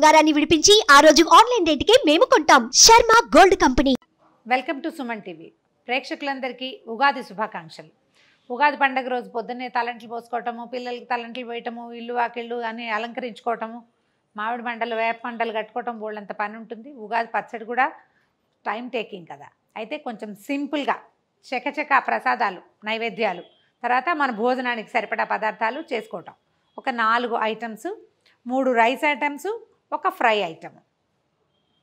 బంగారాన్ని విడిపించి ఆ రోజు ఆన్లైన్ రేటుకే మేము కొంటాం Sharma gold company welcome to Suman TV ప్రేక్షకులందరికీ ఉగాది శుభాకాంక్షలు ఉగాది పండగ రోజు పొద్దున్నే తలంట్లు పోసుకోవటము పిల్లలకి తలంట్లు వేయటము ఇల్లు వాకిళ్ళు అని అలంకరించుకోవటము మామిడి మండలు వేప మండలు కట్టుకోవటం బోళ్ళంత పని ఉంటుంది ఉగాది పచ్చడి కూడా టైం టేకింగ్ కదా అయితే కొంచెం సింపుల్గా చకచక ప్రసాదాలు నైవేద్యాలు తర్వాత మన భోజనానికి సరిపడా పదార్థాలు చేసుకోవటం ఒక నాలుగు ఐటమ్స్ మూడు రైస్ ఐటమ్స్ ఒక ఫ్రై ఐటమ్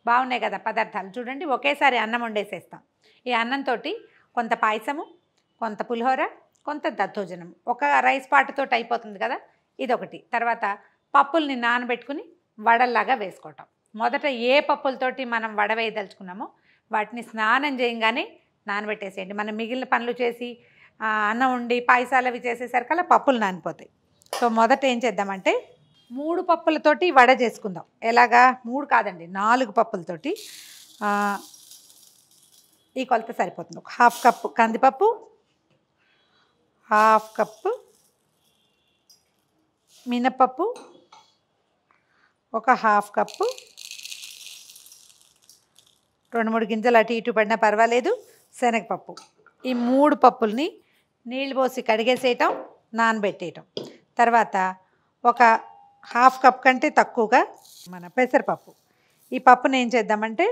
బాగున్నాయి కదా పదార్థాలు చూడండి ఒకేసారి అన్నం వండేసేస్తాం ఈ అన్నంతో కొంత పాయసము కొంత పులిహోర కొంత దద్దోజనం ఒక రైస్ పాటుతో అయిపోతుంది కదా ఇదొకటి తర్వాత పప్పుల్ని నానబెట్టుకుని వడల్లాగా వేసుకోవటం మొదట ఏ పప్పులతోటి మనం వడ వేయదలుచుకున్నామో వాటిని స్నానం చేయంగానే నానబెట్టేసేయండి మనం మిగిలిన పనులు చేసి అన్నం ఉండి పాయసాలు అవి చేసేసరికల్లా పప్పులు నానిపోతాయి సో మొదట ఏం చేద్దామంటే మూడు పప్పులతోటి వడ చేసుకుందాం ఎలాగా మూడు కాదండి నాలుగు పప్పులతోటి ఈ కొలత సరిపోతుంది ఒక హాఫ్ కప్పు కందిపప్పు హాఫ్ కప్పు మినపప్పు ఒక హాఫ్ కప్పు రెండు మూడు గింజలు అటు ఇటు పడినా పర్వాలేదు శనగపప్పు ఈ మూడు పప్పుల్ని నీళ్ళు పోసి కడిగేసేయటం నానబెట్టేయటం తర్వాత ఒక హాఫ్ కప్ కంటే తక్కువగా మన పెసరపప్పు ఈ పప్పును ఏం చేద్దామంటే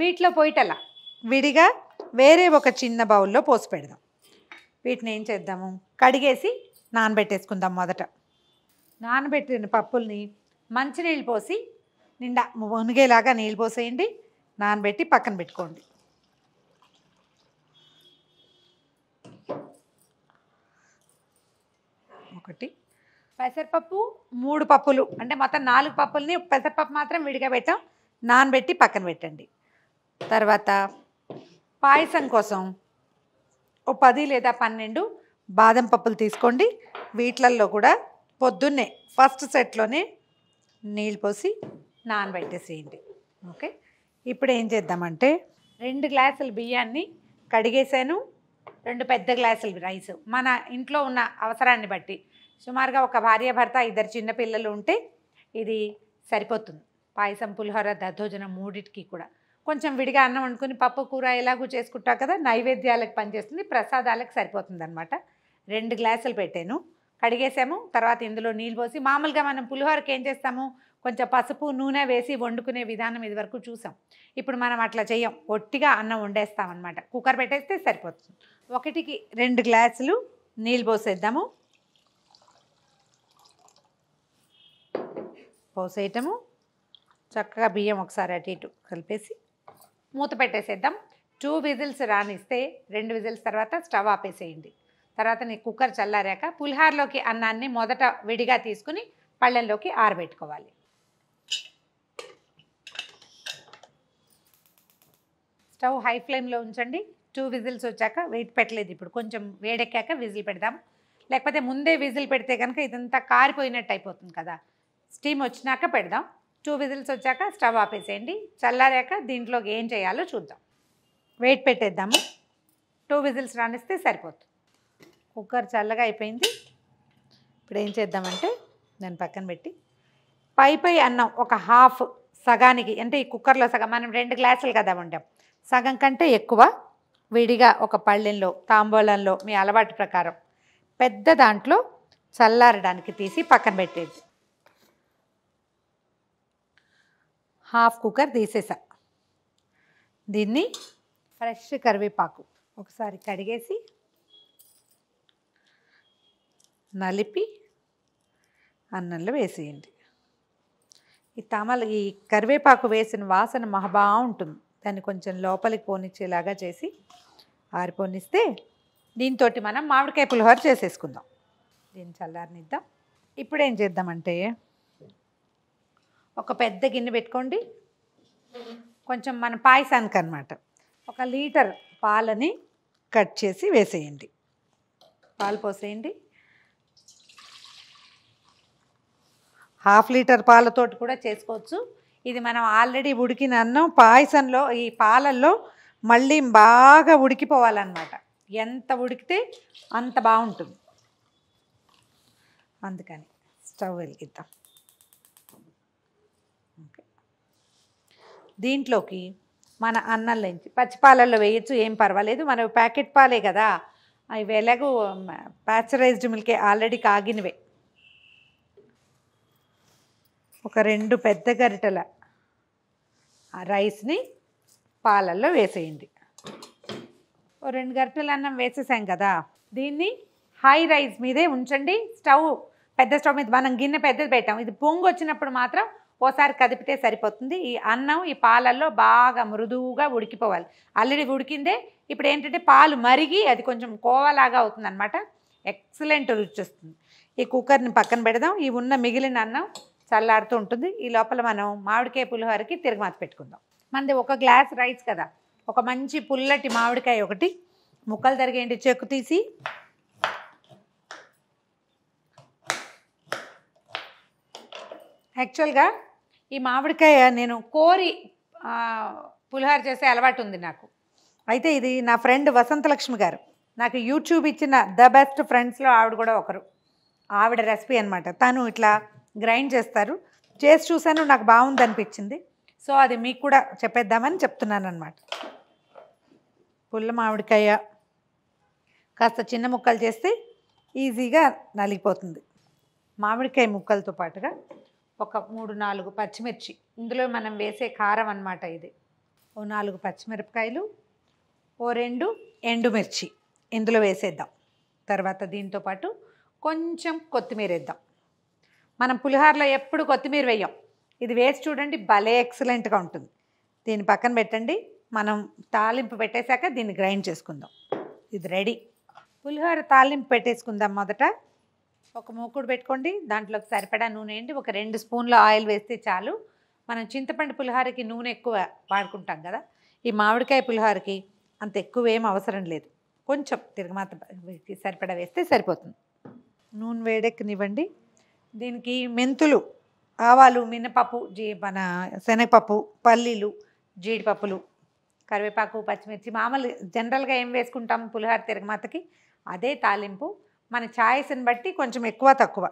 వీటిలో పోయిటలా విడిగా వేరే ఒక చిన్న బౌల్లో పోసి పెడదాం వీటిని ఏం చేద్దాము కడిగేసి నానబెట్టేసుకుందాం మొదట నానబెట్టిన పప్పుల్ని మంచినీళ్ళు పోసి నిండా మునిగేలాగా నీళ్ళు పోసేయండి నానబెట్టి పక్కన పెట్టుకోండి ఒకటి పెసరపప్పు మూడు పప్పులు అంటే మొత్తం నాలుగు పప్పుల్ని పెసరపప్పు మాత్రం విడిగా పెట్టాం నానబెట్టి పక్కన పెట్టండి తర్వాత పాయసం కోసం ఓ పది లేదా పన్నెండు బాదం పప్పులు తీసుకోండి వీటిలల్లో కూడా పొద్దున్నే ఫస్ట్ సెట్లోనే నీళ్ళు పోసి నానబెట్టేసేయండి ఓకే ఇప్పుడు ఏం చేద్దామంటే రెండు గ్లాసులు బియ్యాన్ని కడిగేసాను రెండు పెద్ద గ్లాసులు రైస్ మన ఇంట్లో ఉన్న అవసరాన్ని బట్టి సుమారుగా ఒక భార్య భర్త ఇద్దరు చిన్నపిల్లలు ఉంటే ఇది సరిపోతుంది పాయసం పులిహోర దద్దోజనం మూడిటికి కూడా కొంచెం విడిగా అన్నం వండుకుని పప్పు కూర ఎలాగూ చేసుకుంటాం కదా నైవేద్యాలకు పనిచేస్తుంది ప్రసాదాలకు సరిపోతుంది అనమాట రెండు గ్లాసులు పెట్టాను కడిగేసాము తర్వాత ఇందులో నీళ్ళు పోసి మామూలుగా మనం పులిహోరకి ఏం చేస్తాము కొంచెం పసుపు నూనె వేసి వండుకునే విధానం ఇది వరకు చూసాం ఇప్పుడు మనం అట్లా చేయం ఒట్టిగా అన్నం వండేస్తామన్నమాట కుక్కర్ పెట్టేస్తే సరిపోతుంది ఒకటికి రెండు గ్లాసులు నీళ్ళు పోసేద్దాము పోసేయటము చక్కగా బియ్యం ఒకసారి అటు ఇటు కలిపేసి మూత పెట్టేసేద్దాం టూ విజిల్స్ రానిస్తే రెండు విజిల్స్ తర్వాత స్టవ్ ఆపేసేయండి తర్వాత నీ కుక్కర్ చల్లారాక పులిహార్లోకి అన్నాన్ని మొదట విడిగా తీసుకుని పళ్ళల్లోకి ఆరబెట్టుకోవాలి స్టవ్ హై ఫ్లేమ్లో ఉంచండి టూ విజిల్స్ వచ్చాక వెయిట్ పెట్టలేదు ఇప్పుడు కొంచెం వేడెక్కాక విజిల్ పెడదాం లేకపోతే ముందే విజిల్ పెడితే కనుక ఇదంతా కారిపోయినట్టు అయిపోతుంది కదా స్టీమ్ వచ్చినాక పెడదాం టూ విజిల్స్ వచ్చాక స్టవ్ ఆపేసేయండి చల్లారాక దీంట్లో ఏం చేయాలో చూద్దాం వెయిట్ పెట్టేద్దాము టూ విజిల్స్ రానిస్తే సరిపోతుంది కుక్కర్ చల్లగా అయిపోయింది ఇప్పుడు ఏం చేద్దామంటే దాన్ని పక్కన పెట్టి పై పై అన్నం ఒక హాఫ్ సగానికి అంటే ఈ కుక్కర్లో సగం మనం రెండు గ్లాసులు కదా వండాం సగం కంటే ఎక్కువ విడిగా ఒక పళ్ళెంలో తాంబూలంలో మీ అలవాటు ప్రకారం పెద్ద దాంట్లో చల్లారడానికి తీసి పక్కన పెట్టేది హాఫ్ కుక్కర్ తీసేసా దీన్ని ఫ్రెష్ కరివేపాకు ఒకసారి కడిగేసి నలిపి అన్నంలో వేసేయండి ఈ తమల ఈ కరివేపాకు వేసిన వాసన మహబా ఉంటుంది దాన్ని కొంచెం లోపలికి పోనిచ్చేలాగా చేసి ఆరిపోనిస్తే దీంతో మనం మామిడికాయ పులిహోర చేసేసుకుందాం దీన్ని చల్లారనిద్దాం ఇప్పుడు ఏం చేద్దామంటే ఒక పెద్ద గిన్నె పెట్టుకోండి కొంచెం మన పాయసానికి అనమాట ఒక లీటర్ పాలని కట్ చేసి వేసేయండి పాలు పోసేయండి హాఫ్ లీటర్ పాలతోటి కూడా చేసుకోవచ్చు ఇది మనం ఆల్రెడీ ఉడికిన అన్నం పాయసంలో ఈ పాలల్లో మళ్ళీ బాగా ఉడికిపోవాలన్నమాట ఎంత ఉడికితే అంత బాగుంటుంది అందుకని స్టవ్ వెలిగిద్దాం దీంట్లోకి మన అన్నంలోంచి పచ్చిపాలల్లో వేయచ్చు ఏం పర్వాలేదు మన ప్యాకెట్ పాలే కదా అవి ఎలాగో ప్యాచరైజ్డ్ మిల్కే ఆల్రెడీ కాగినవే ఒక రెండు పెద్ద గరిటెల రైస్ని పాలల్లో వేసేయండి ఓ రెండు గరిటెల అన్నం వేసేసాం కదా దీన్ని హై రైస్ మీదే ఉంచండి స్టవ్ పెద్ద స్టవ్ మీద మనం గిన్నె పెద్దది పెట్టాం ఇది పొంగు వచ్చినప్పుడు మాత్రం ఓసారి కదిపితే సరిపోతుంది ఈ అన్నం ఈ పాలల్లో బాగా మృదువుగా ఉడికిపోవాలి ఆల్రెడీ ఉడికిందే ఇప్పుడు ఏంటంటే పాలు మరిగి అది కొంచెం కోవలాగా అవుతుంది అనమాట ఎక్సలెంట్ రుచి వస్తుంది ఈ కుక్కర్ని పక్కన పెడదాం ఈ ఉన్న మిగిలిన అన్నం చల్లాడుతూ ఉంటుంది ఈ లోపల మనం మామిడికాయ పులిహోరకి తిరగమాత పెట్టుకుందాం మనది ఒక గ్లాస్ రైస్ కదా ఒక మంచి పుల్లటి మామిడికాయ ఒకటి ముక్కలు తరిగేంటి చెక్కు తీసి యాక్చువల్గా ఈ మామిడికాయ నేను కోరి పులిహార చేసే అలవాటు ఉంది నాకు అయితే ఇది నా ఫ్రెండ్ వసంతలక్ష్మి గారు నాకు యూట్యూబ్ ఇచ్చిన ద బెస్ట్ ఫ్రెండ్స్లో ఆవిడ కూడా ఒకరు ఆవిడ రెసిపీ అనమాట తను ఇట్లా గ్రైండ్ చేస్తారు చేసి చూశాను నాకు బాగుంది అనిపించింది సో అది మీకు కూడా చెప్పేద్దామని చెప్తున్నాను అనమాట పుల్ల మామిడికాయ కాస్త చిన్న ముక్కలు చేస్తే ఈజీగా నలిగిపోతుంది మామిడికాయ ముక్కలతో పాటుగా ఒక మూడు నాలుగు పచ్చిమిర్చి ఇందులో మనం వేసే కారం అనమాట ఇది ఓ నాలుగు పచ్చిమిరపకాయలు ఓ రెండు ఎండుమిర్చి ఇందులో వేసేద్దాం తర్వాత దీంతో పాటు కొంచెం కొత్తిమీర వేద్దాం మనం పులిహోరలో ఎప్పుడు కొత్తిమీర వేయం ఇది వేసి చూడండి భలే ఎక్సలెంట్గా ఉంటుంది దీన్ని పక్కన పెట్టండి మనం తాలింపు పెట్టేశాక దీన్ని గ్రైండ్ చేసుకుందాం ఇది రెడీ పులిహోర తాలింపు పెట్టేసుకుందాం మొదట ఒక మూకుడు పెట్టుకోండి దాంట్లోకి సరిపడా నూనె వేయండి ఒక రెండు స్పూన్ల ఆయిల్ వేస్తే చాలు మనం చింతపండు పులిహారకి నూనె ఎక్కువ వాడుకుంటాం కదా ఈ మామిడికాయ పులిహారకి అంత ఎక్కువ ఏం అవసరం లేదు కొంచెం తిరగమాత సరిపడా వేస్తే సరిపోతుంది నూనె వేడెక్కనివ్వండి దీనికి మెంతులు ఆవాలు మినపప్పు జీ మన శనగపప్పు పల్లీలు జీడిపప్పులు కరివేపాకు పచ్చిమిర్చి మామూలు జనరల్గా ఏం వేసుకుంటాం పులిహార తిరగమాతకి అదే తాలింపు మన ఛాయిస్ని బట్టి కొంచెం ఎక్కువ తక్కువ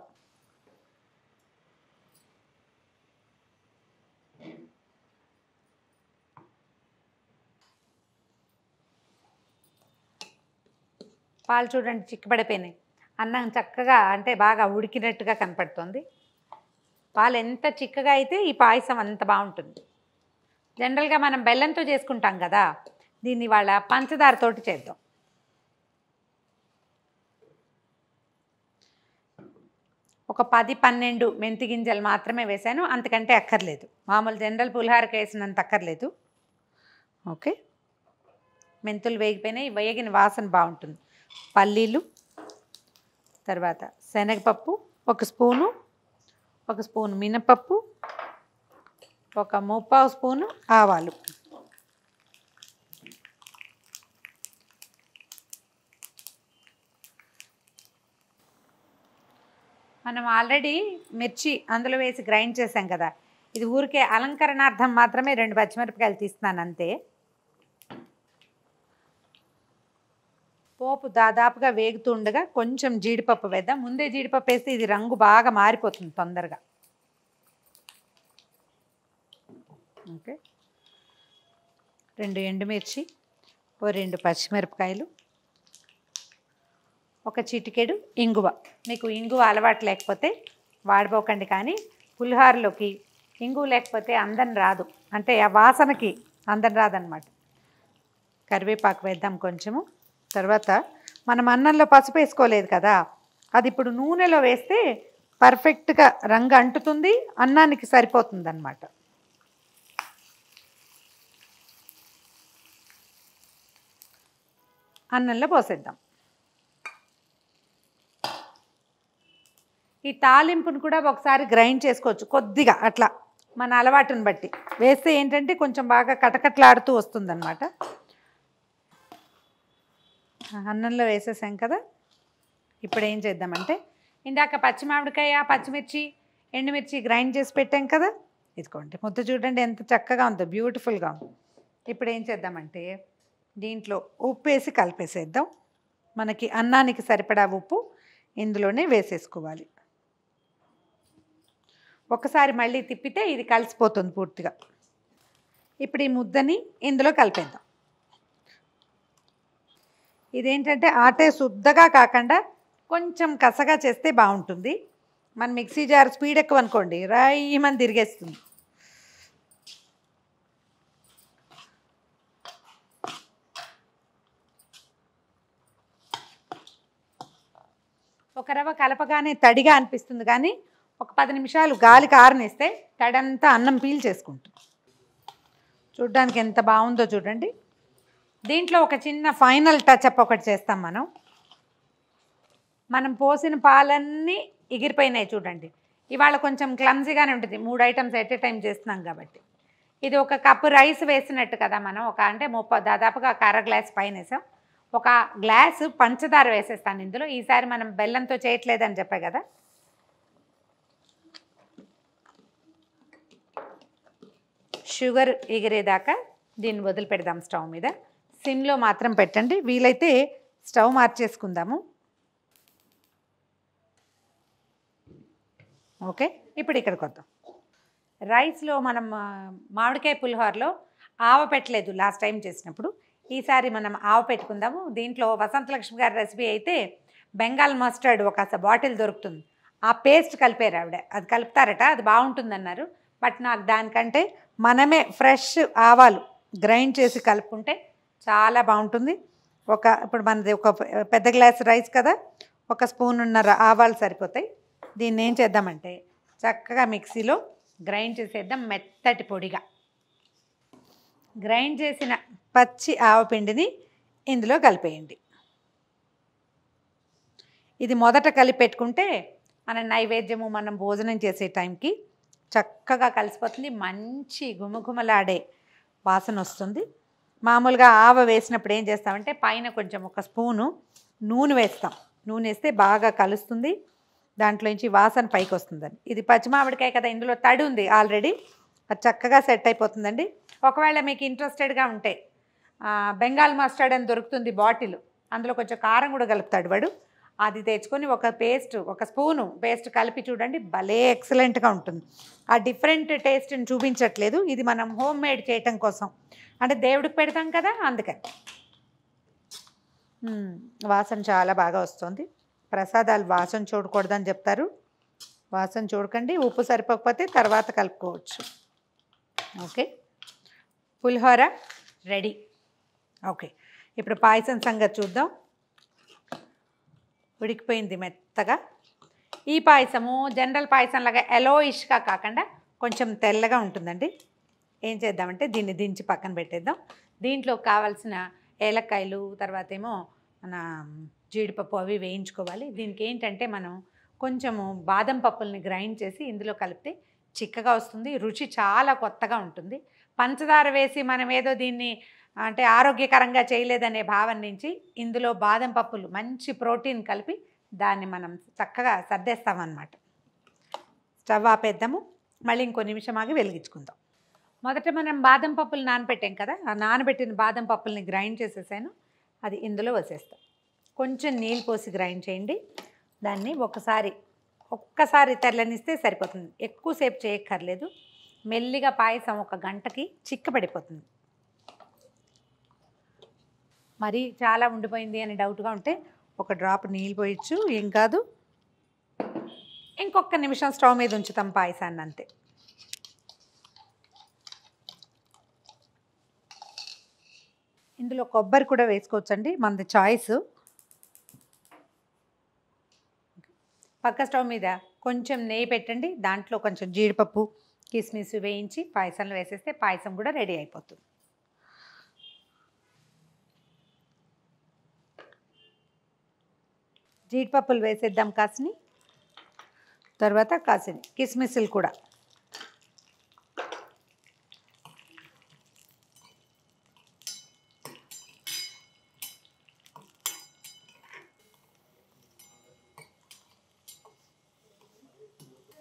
పాలు చూడండి చిక్కబడిపోయినాయి అన్నం చక్కగా అంటే బాగా ఉడికినట్టుగా కనపడుతుంది పాలు ఎంత చిక్కగా అయితే ఈ పాయసం అంత బాగుంటుంది జనరల్గా మనం బెల్లంతో చేసుకుంటాం కదా దీన్ని వాళ్ళ పంచదారతోటి చేద్దాం ఒక పది పన్నెండు మెంతి గింజలు మాత్రమే వేసాను అంతకంటే అక్కర్లేదు మామూలు జనరల్ పులిహారకి వేసినంత అక్కర్లేదు ఓకే మెంతులు వేగిపోయినాయి వేగిన వాసన బాగుంటుంది పల్లీలు తర్వాత శనగపప్పు ఒక స్పూను ఒక స్పూను మినపప్పు ఒక ముప్పావు స్పూను ఆవాలు మనం ఆల్రెడీ మిర్చి అందులో వేసి గ్రైండ్ చేసాం కదా ఇది ఊరికే అలంకరణార్థం మాత్రమే రెండు పచ్చిమిరపకాయలు తీస్తున్నాను అంతే పోపు దాదాపుగా వేగుతుండగా కొంచెం జీడిపప్పు వేద్దాం ముందే జీడిపప్పు వేస్తే ఇది రంగు బాగా మారిపోతుంది తొందరగా ఓకే రెండు ఎండుమిర్చి ఓ రెండు పచ్చిమిరపకాయలు ఒక చిటికెడు ఇంగువ మీకు ఇంగువ అలవాటు లేకపోతే వాడిపోకండి కానీ పులిహారలోకి ఇంగువ లేకపోతే అందని రాదు అంటే ఆ వాసనకి అందని రాదనమాట కరివేపాకు వేద్దాం కొంచెము తర్వాత మనం అన్నంలో పసుపు వేసుకోలేదు కదా అది ఇప్పుడు నూనెలో వేస్తే పర్ఫెక్ట్గా రంగు అంటుతుంది అన్నానికి సరిపోతుంది అన్నమాట అన్నంలో పోసేద్దాం ఈ తాలింపును కూడా ఒకసారి గ్రైండ్ చేసుకోవచ్చు కొద్దిగా అట్లా మన అలవాటును బట్టి వేస్తే ఏంటంటే కొంచెం బాగా కటకట్లాడుతూ వస్తుందన్నమాట అన్నంలో వేసేసాం కదా ఇప్పుడు ఏం చేద్దామంటే ఇందాక పచ్చి మామిడికాయ పచ్చిమిర్చి ఎండుమిర్చి గ్రైండ్ చేసి పెట్టాం కదా ఇదిగోండి ముద్ద చూడండి ఎంత చక్కగా ఉందో బ్యూటిఫుల్గా ఉంది ఇప్పుడు ఏం చేద్దామంటే దీంట్లో ఉప్పు వేసి కలిపేసేద్దాం మనకి అన్నానికి సరిపడా ఉప్పు ఇందులోనే వేసేసుకోవాలి ఒకసారి మళ్ళీ తిప్పితే ఇది కలిసిపోతుంది పూర్తిగా ఇప్పుడు ఈ ముద్దని ఇందులో కలిపేద్దాం ఇదేంటంటే ఆటే శుద్ధగా కాకుండా కొంచెం కసగా చేస్తే బాగుంటుంది మన మిక్సీ జార్ స్పీడ్ ఎక్కువ అనుకోండి రాయమని తిరిగేస్తుంది ఒక రవ్వ కలపగానే తడిగా అనిపిస్తుంది కానీ ఒక పది నిమిషాలు గాలి కారనిస్తే తడంతా అన్నం పీల్ చేసుకుంటుంది చూడ్డానికి ఎంత బాగుందో చూడండి దీంట్లో ఒక చిన్న ఫైనల్ టచ్ అప్ ఒకటి చేస్తాం మనం మనం పోసిన పాలన్నీ ఎగిరిపోయినాయి చూడండి ఇవాళ కొంచెం క్లమ్జీగానే ఉంటుంది మూడు ఐటమ్స్ ఎట్ ఏ టైం చేస్తున్నాం కాబట్టి ఇది ఒక కప్పు రైస్ వేసినట్టు కదా మనం ఒక అంటే ముప్పై దాదాపుగా కర గ్లాస్ పైన వేసాం ఒక గ్లాసు పంచదార వేసేస్తాను ఇందులో ఈసారి మనం బెల్లంతో చేయట్లేదని చెప్పే కదా షుగర్ ఎగిరేదాకా దీన్ని వదిలిపెడదాం స్టవ్ మీద సిమ్లో మాత్రం పెట్టండి వీలైతే స్టవ్ మార్చేసుకుందాము ఓకే ఇప్పుడు ఇక్కడికి వద్దాం రైస్లో మనం మామిడికాయ పులిహోరలో ఆవ పెట్టలేదు లాస్ట్ టైం చేసినప్పుడు ఈసారి మనం ఆవ పెట్టుకుందాము దీంట్లో వసంతలక్ష్మి గారి రెసిపీ అయితే బెంగాల్ మస్టర్డ్ ఒక బాటిల్ దొరుకుతుంది ఆ పేస్ట్ కలిపారు ఆవిడ అది కలుపుతారట అది బాగుంటుందన్నారు బట్ నాకు దానికంటే మనమే ఫ్రెష్ ఆవాలు గ్రైండ్ చేసి కలుపుకుంటే చాలా బాగుంటుంది ఒక ఇప్పుడు మనది ఒక పెద్ద గ్లాస్ రైస్ కదా ఒక స్పూన్ ఉన్నర ఆవాలు సరిపోతాయి దీన్ని ఏం చేద్దామంటే చక్కగా మిక్సీలో గ్రైండ్ చేసేద్దాం మెత్తటి పొడిగా గ్రైండ్ చేసిన పచ్చి ఆవపిండిని ఇందులో కలిపేయండి ఇది మొదట కలిపెట్టుకుంటే మన నైవేద్యము మనం భోజనం చేసే టైంకి చక్కగా కలిసిపోతుంది మంచి గుమఘుమలాడే వాసన వస్తుంది మామూలుగా ఆవ వేసినప్పుడు ఏం చేస్తామంటే పైన కొంచెం ఒక స్పూను నూనె వేస్తాం నూనె వేస్తే బాగా కలుస్తుంది దాంట్లోంచి వాసన పైకి వస్తుందండి ఇది పచ్చిమామిడికాయ కదా ఇందులో తడి ఉంది ఆల్రెడీ అది చక్కగా సెట్ అయిపోతుందండి ఒకవేళ మీకు ఇంట్రెస్టెడ్గా ఉంటే బెంగాల్ మస్టర్డ్ అని దొరుకుతుంది బాటిల్ అందులో కొంచెం కారం కూడా కలుపుతాడు వాడు అది తెచ్చుకొని ఒక పేస్ట్ ఒక స్పూను పేస్ట్ కలిపి చూడండి భలే ఎక్సలెంట్గా ఉంటుంది ఆ డిఫరెంట్ టేస్ట్ని చూపించట్లేదు ఇది మనం హోమ్ మేడ్ చేయటం కోసం అంటే దేవుడికి పెడతాం కదా అందుకని వాసన చాలా బాగా వస్తుంది ప్రసాదాలు వాసన చూడకూడదని చెప్తారు వాసన చూడకండి ఉప్పు సరిపోకపోతే తర్వాత కలుపుకోవచ్చు ఓకే పులిహోర రెడీ ఓకే ఇప్పుడు పాయసం సంగతి చూద్దాం ఉడికిపోయింది మెత్తగా ఈ పాయసము జనరల్ పాయసం లాగా ఎలోయిష్గా కాకుండా కొంచెం తెల్లగా ఉంటుందండి ఏం చేద్దామంటే దీన్ని దించి పక్కన పెట్టేద్దాం దీంట్లో కావాల్సిన ఏలక్కాయలు తర్వాత ఏమో మన జీడిపప్పు అవి వేయించుకోవాలి దీనికి ఏంటంటే మనం కొంచెము బాదం పప్పుల్ని గ్రైండ్ చేసి ఇందులో కలిపితే చిక్కగా వస్తుంది రుచి చాలా కొత్తగా ఉంటుంది పంచదార వేసి మనం ఏదో దీన్ని అంటే ఆరోగ్యకరంగా చేయలేదనే భావన నుంచి ఇందులో బాదం పప్పులు మంచి ప్రోటీన్ కలిపి దాన్ని మనం చక్కగా సర్దేస్తామన్నమాట స్టవ్ ఆపేద్దాము మళ్ళీ ఇంకో నిమిషం ఆగి వెలిగించుకుందాం మొదట మనం బాదం పప్పులు నానబెట్టాం కదా ఆ నానబెట్టిన బాదం పప్పుల్ని గ్రైండ్ చేసేసాను అది ఇందులో వసేస్తాం కొంచెం నీళ్ళు పోసి గ్రైండ్ చేయండి దాన్ని ఒకసారి ఒక్కసారి తెల్లనిస్తే సరిపోతుంది ఎక్కువసేపు చేయక్కర్లేదు మెల్లిగా పాయసం ఒక గంటకి చిక్కబడిపోతుంది మరి చాలా ఉండిపోయింది అని డౌట్గా ఉంటే ఒక డ్రాప్ నీళ్ళు పోయచ్చు ఏం కాదు ఇంకొక నిమిషం స్టవ్ మీద ఉంచుతాం పాయసాన్ని అంతే ఇందులో కొబ్బరి కూడా వేసుకోవచ్చండి మనది చాయిస్ పక్క స్టవ్ మీద కొంచెం నెయ్యి పెట్టండి దాంట్లో కొంచెం జీడిపప్పు కిస్మిస్ వేయించి పాయసంలో వేసేస్తే పాయసం కూడా రెడీ అయిపోతుంది జీడిపప్పులు వేసేద్దాం కాసిని తర్వాత కాసిని కిస్మిస్లు కూడా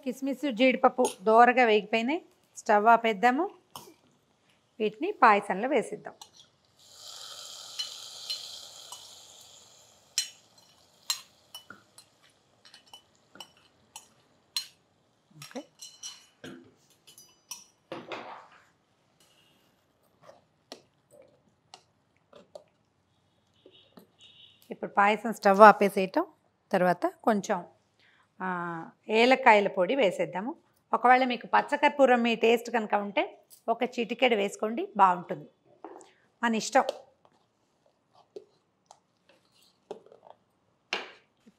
కిస్మిస్ జీడిపప్పు దోరగా వేగిపోయినాయి స్టవ్ ఆపేద్దాము వీటిని పాయసంలో వేసిద్దాం పాయసం స్టవ్ ఆపేసేయటం తర్వాత కొంచెం ఏలక్కాయల పొడి వేసేద్దాము ఒకవేళ మీకు పచ్చకర్పూరం మీ టేస్ట్ కనుక ఉంటే ఒక చిటికెడు వేసుకోండి బాగుంటుంది మన ఇష్టం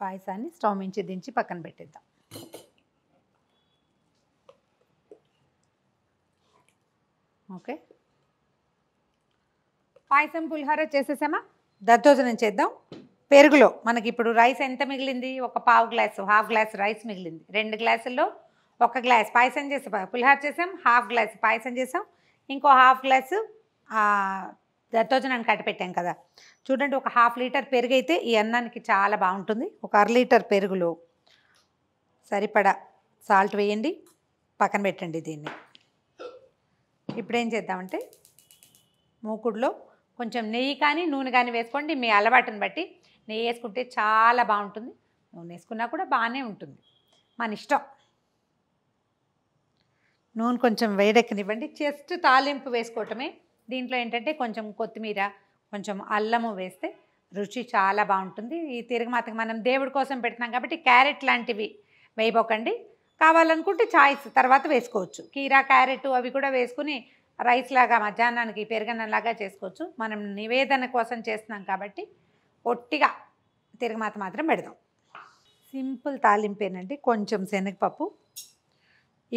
పాయసాన్ని స్టవ్ మించి దించి పక్కన పెట్టేద్దాం ఓకే పాయసం పులిహోర చేసేసామా దద్దోజనం చేద్దాం పెరుగులో మనకి ఇప్పుడు రైస్ ఎంత మిగిలింది ఒక పావు గ్లాసు హాఫ్ గ్లాస్ రైస్ మిగిలింది రెండు గ్లాసుల్లో ఒక గ్లాస్ పాయసం చేసి పులిహార చేసాం హాఫ్ గ్లాస్ పాయసం చేసాం ఇంకో హాఫ్ గ్లాసు దత్తోజనాన్ని కట్టి పెట్టాం కదా చూడండి ఒక హాఫ్ లీటర్ పెరుగు అయితే ఈ అన్నానికి చాలా బాగుంటుంది ఒక అర లీటర్ పెరుగులో సరిపడా సాల్ట్ వేయండి పక్కన పెట్టండి దీన్ని ఇప్పుడు ఏం చేద్దామంటే మూకుడులో కొంచెం నెయ్యి కానీ నూనె కానీ వేసుకోండి మీ అలవాటుని బట్టి నెయ్యి వేసుకుంటే చాలా బాగుంటుంది నూనె వేసుకున్నా కూడా బాగానే ఉంటుంది మన ఇష్టం నూనె కొంచెం వేడెక్కనివ్వండి జస్ట్ తాలింపు వేసుకోవటమే దీంట్లో ఏంటంటే కొంచెం కొత్తిమీర కొంచెం అల్లము వేస్తే రుచి చాలా బాగుంటుంది ఈ తిరగమాతకి మనం దేవుడి కోసం పెడుతున్నాం కాబట్టి క్యారెట్ లాంటివి వేయబోకండి కావాలనుకుంటే చాయిస్ తర్వాత వేసుకోవచ్చు కీరా క్యారెట్ అవి కూడా వేసుకుని రైస్ లాగా మధ్యాహ్నానికి పెరగనంలాగా చేసుకోవచ్చు మనం నివేదన కోసం చేస్తున్నాం కాబట్టి ఒట్టిగా తిరగమాత మాత్రం పెడదాం సింపుల్ తాలింపు తాలింపేనండి కొంచెం శనగపప్పు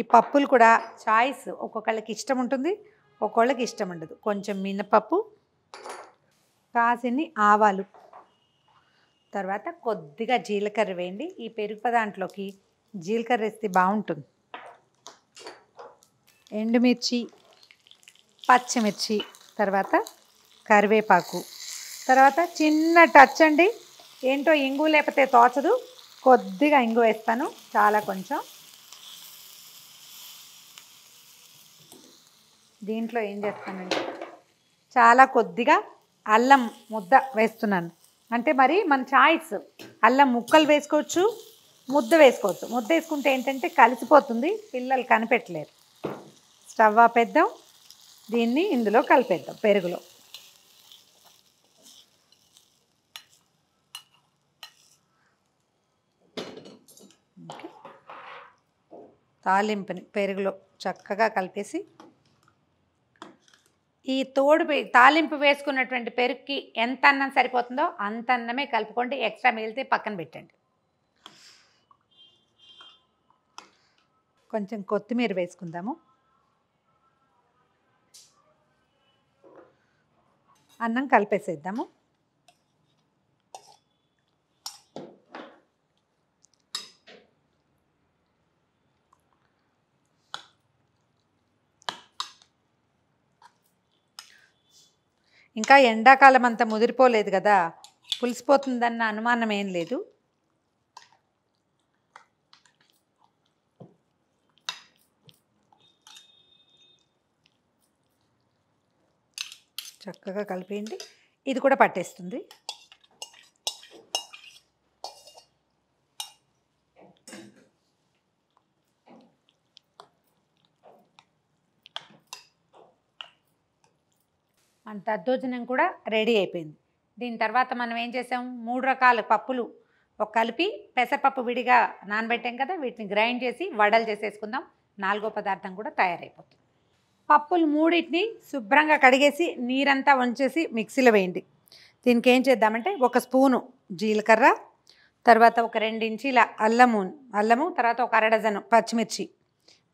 ఈ పప్పులు కూడా చాయిస్ ఒక్కొక్కళ్ళకి ఇష్టం ఉంటుంది ఒక్కొక్కళ్ళకి ఇష్టం ఉండదు కొంచెం మినపప్పు కాసిన్ని ఆవాలు తర్వాత కొద్దిగా జీలకర్ర వేయండి ఈ పెరుగు దాంట్లోకి జీలకర్ర వేస్తే బాగుంటుంది ఎండుమిర్చి పచ్చిమిర్చి తర్వాత కరివేపాకు తర్వాత చిన్న టచ్ అండి ఏంటో ఇంగు లేకపోతే తోచదు కొద్దిగా ఇంగు వేస్తాను చాలా కొంచెం దీంట్లో ఏం చేస్తానండి చాలా కొద్దిగా అల్లం ముద్ద వేస్తున్నాను అంటే మరి మన చాయిస్ అల్లం ముక్కలు వేసుకోవచ్చు ముద్ద వేసుకోవచ్చు ముద్ద వేసుకుంటే ఏంటంటే కలిసిపోతుంది పిల్లలు కనిపెట్టలేరు స్టవ్ ఆపేద్దాం దీన్ని ఇందులో కలిపేద్దాం పెరుగులో తాలింపుని పెరుగులో చక్కగా కలిపేసి ఈ తోడు తాలింపు వేసుకున్నటువంటి పెరుగుకి ఎంత అన్నం సరిపోతుందో అంత అన్నమే కలుపుకోండి ఎక్స్ట్రా మిగిలితే పక్కన పెట్టండి కొంచెం కొత్తిమీర వేసుకుందాము అన్నం కలిపేసేద్దాము ఇంకా ఎండాకాలం అంతా ముదిరిపోలేదు కదా పులిసిపోతుందన్న అనుమానం ఏం లేదు చక్కగా కలిపేయండి ఇది కూడా పట్టేస్తుంది మన దద్దోజనం కూడా రెడీ అయిపోయింది దీని తర్వాత మనం ఏం చేసాం మూడు రకాల పప్పులు ఒక కలిపి పెసరపప్పు విడిగా నానబెట్టాం కదా వీటిని గ్రైండ్ చేసి వడలు చేసేసుకుందాం నాలుగో పదార్థం కూడా తయారైపోతుంది పప్పులు మూడింటిని శుభ్రంగా కడిగేసి నీరంతా వంచేసి మిక్సీలో వేయండి దీనికి ఏం చేద్దామంటే ఒక స్పూను జీలకర్ర తర్వాత ఒక ఇంచీల అల్లము అల్లము తర్వాత ఒక అర డజను పచ్చిమిర్చి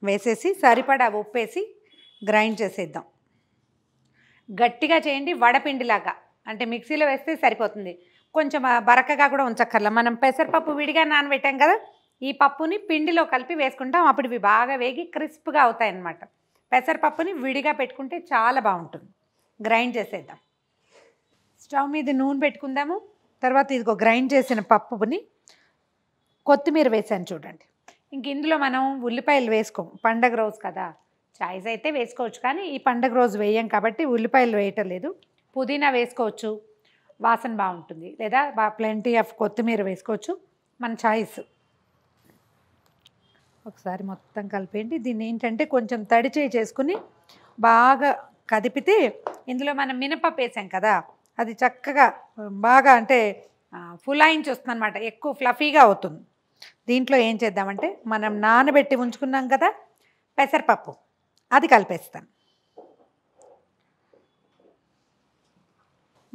వేసేసి సరిపడా ఉప్పేసి గ్రైండ్ చేసేద్దాం గట్టిగా చేయండి వడపిండిలాగా అంటే మిక్సీలో వేస్తే సరిపోతుంది కొంచెం బరకగా కూడా ఉంచక్కర్లా మనం పెసరపప్పు విడిగా నానబెట్టాం కదా ఈ పప్పుని పిండిలో కలిపి వేసుకుంటాం అప్పుడు ఇవి బాగా వేగి క్రిస్ప్గా అవుతాయి అన్నమాట పెసరపప్పుని విడిగా పెట్టుకుంటే చాలా బాగుంటుంది గ్రైండ్ చేసేద్దాం స్టవ్ మీద నూనె పెట్టుకుందాము తర్వాత ఇదిగో గ్రైండ్ చేసిన పప్పుని కొత్తిమీర వేసాను చూడండి ఇంక ఇందులో మనం ఉల్లిపాయలు వేసుకోము పండగ రోజు కదా చాయిస్ అయితే వేసుకోవచ్చు కానీ ఈ పండగ రోజు వేయం కాబట్టి ఉల్లిపాయలు వేయటం లేదు పుదీనా వేసుకోవచ్చు వాసన బాగుంటుంది లేదా ప్లెంటీ ఆఫ్ కొత్తిమీర వేసుకోవచ్చు మన చాయిస్ ఒకసారి మొత్తం కలిపేయండి దీన్ని ఏంటంటే కొంచెం తడి చేయి చేసుకుని బాగా కదిపితే ఇందులో మనం మినపప్పు వేసాం కదా అది చక్కగా బాగా అంటే ఫులాయించి వస్తుంది అనమాట ఎక్కువ ఫ్లఫీగా అవుతుంది దీంట్లో ఏం చేద్దామంటే మనం నానబెట్టి ఉంచుకున్నాం కదా పెసరపప్పు అది కలిపేస్తాను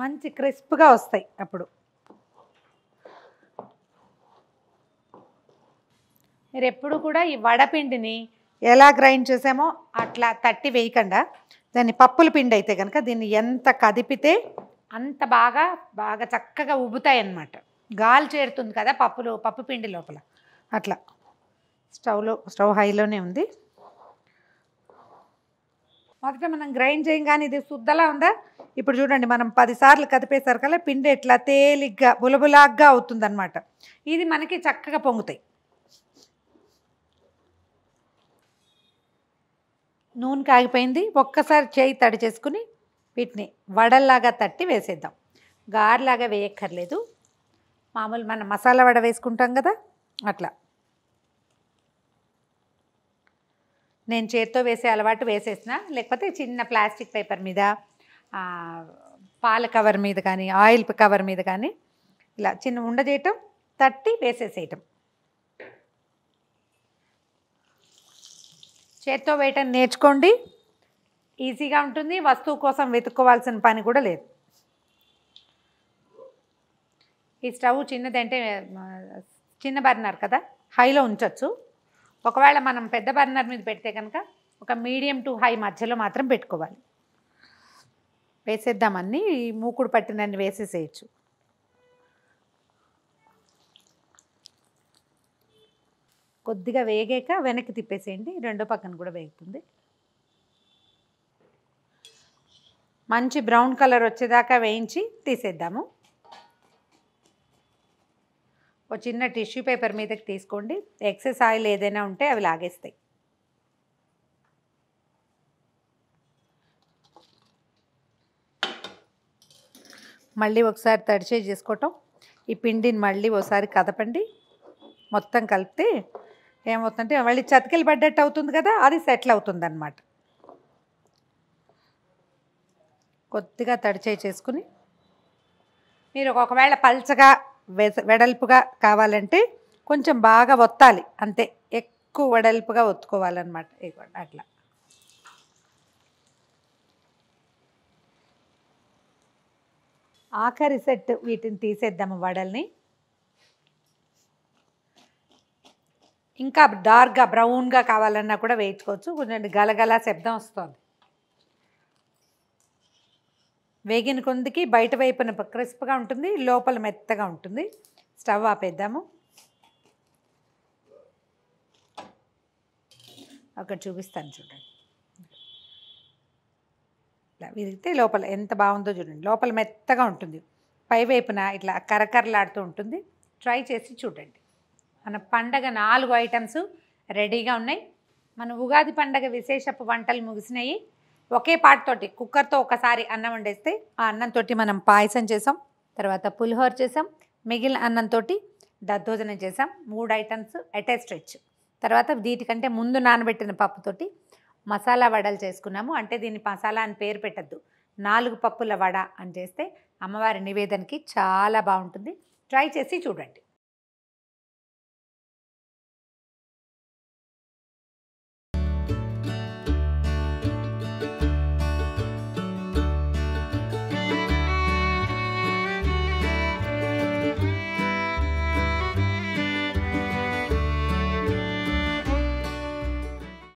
మంచి క్రిస్ప్గా వస్తాయి అప్పుడు మీరు ఎప్పుడు కూడా ఈ వడపిండిని ఎలా గ్రైండ్ చేసామో అట్లా తట్టి వేయకుండా దాన్ని పప్పుల పిండి అయితే కనుక దీన్ని ఎంత కదిపితే అంత బాగా బాగా చక్కగా ఉబ్బుతాయి అన్నమాట గాలి చేరుతుంది కదా పప్పులు పప్పు పిండి లోపల అట్లా స్టవ్లో స్టవ్ హైలోనే ఉంది మొదట మనం గ్రైండ్ చేయంగానే ఇది శుద్ధలా ఉందా ఇప్పుడు చూడండి మనం పదిసార్లు కదిపేసరికల్లా పిండి ఎట్లా తేలిగ్గా బులబులాగ్గా అవుతుందన్నమాట ఇది మనకి చక్కగా పొంగుతాయి నూనె కాగిపోయింది ఒక్కసారి చేయి తడి చేసుకుని వీటిని వడల్లాగా తట్టి వేసేద్దాం గారెలాగా వేయక్కర్లేదు మామూలు మనం మసాలా వడ వేసుకుంటాం కదా అట్లా నేను చేత్తో వేసే అలవాటు వేసేసిన లేకపోతే చిన్న ప్లాస్టిక్ పేపర్ మీద పాల కవర్ మీద కానీ ఆయిల్ కవర్ మీద కానీ ఇలా చిన్న ఉండ చేయటం తట్టి వేసేసేయటం చేత్తో వేయటం నేర్చుకోండి ఈజీగా ఉంటుంది వస్తువు కోసం వెతుక్కోవాల్సిన పని కూడా లేదు ఈ స్టవ్ చిన్నదంటే చిన్న బర్నర్ కదా హైలో ఉంచవచ్చు ఒకవేళ మనం పెద్ద బర్నర్ మీద పెడితే కనుక ఒక మీడియం టు హై మధ్యలో మాత్రం పెట్టుకోవాలి వేసేద్దామన్నీ మూకుడు పట్టినన్ని వేసేసేయచ్చు కొద్దిగా వేగాక వెనక్కి తిప్పేసేయండి రెండో పక్కన కూడా వేగుతుంది మంచి బ్రౌన్ కలర్ వచ్చేదాకా వేయించి తీసేద్దాము ఒక చిన్న టిష్యూ పేపర్ మీదకి తీసుకోండి ఎక్సెస్ ఆయిల్ ఏదైనా ఉంటే అవి లాగేస్తాయి మళ్ళీ ఒకసారి తడిచే చేసుకోవటం ఈ పిండిని మళ్ళీ ఒకసారి కదపండి మొత్తం కలిపితే ఏమవుతుందంటే మళ్ళీ చతికిలు పడ్డట్టు అవుతుంది కదా అది సెటిల్ అవుతుంది అనమాట కొద్దిగా తడిచే చేసుకుని మీరు ఒకవేళ పల్చగా వెడల్పుగా కావాలంటే కొంచెం బాగా ఒత్తాలి అంతే ఎక్కువ వెడల్పుగా ఒత్తుకోవాలన్నమాట ఇవ్వండి అట్లా ఆఖరి సెట్ వీటిని తీసేద్దాము వడల్ని ఇంకా డార్క్గా బ్రౌన్గా కావాలన్నా కూడా వేయించుకోవచ్చు కొంచెం గలగల శబ్దం వస్తుంది వేగిన కొందికి బయట వైపున క్రిస్ప్గా ఉంటుంది లోపల మెత్తగా ఉంటుంది స్టవ్ ఆపేద్దాము అక్కడ చూపిస్తాను చూడండి ఇట్లా విరిగితే లోపల ఎంత బాగుందో చూడండి లోపల మెత్తగా ఉంటుంది పైవైపున ఇట్లా కరకరలాడుతూ ఉంటుంది ట్రై చేసి చూడండి మన పండగ నాలుగు ఐటమ్స్ రెడీగా ఉన్నాయి మన ఉగాది పండగ విశేషపు వంటలు ముగిసినాయి ఒకే పాటతోటి కుక్కర్తో ఒకసారి అన్నం వండేస్తే ఆ అన్నంతో మనం పాయసం చేసాం తర్వాత పులిహోర చేసాం మిగిలిన అన్నంతో దద్దోజనం చేసాం మూడు ఐటమ్స్ అటాచ్ స్ట్రెచ్ తర్వాత వీటికంటే ముందు నానబెట్టిన పప్పుతోటి మసాలా వడలు చేసుకున్నాము అంటే దీన్ని మసాలా అని పేరు పెట్టద్దు నాలుగు పప్పుల వడ అని చేస్తే అమ్మవారి నివేదనకి చాలా బాగుంటుంది ట్రై చేసి చూడండి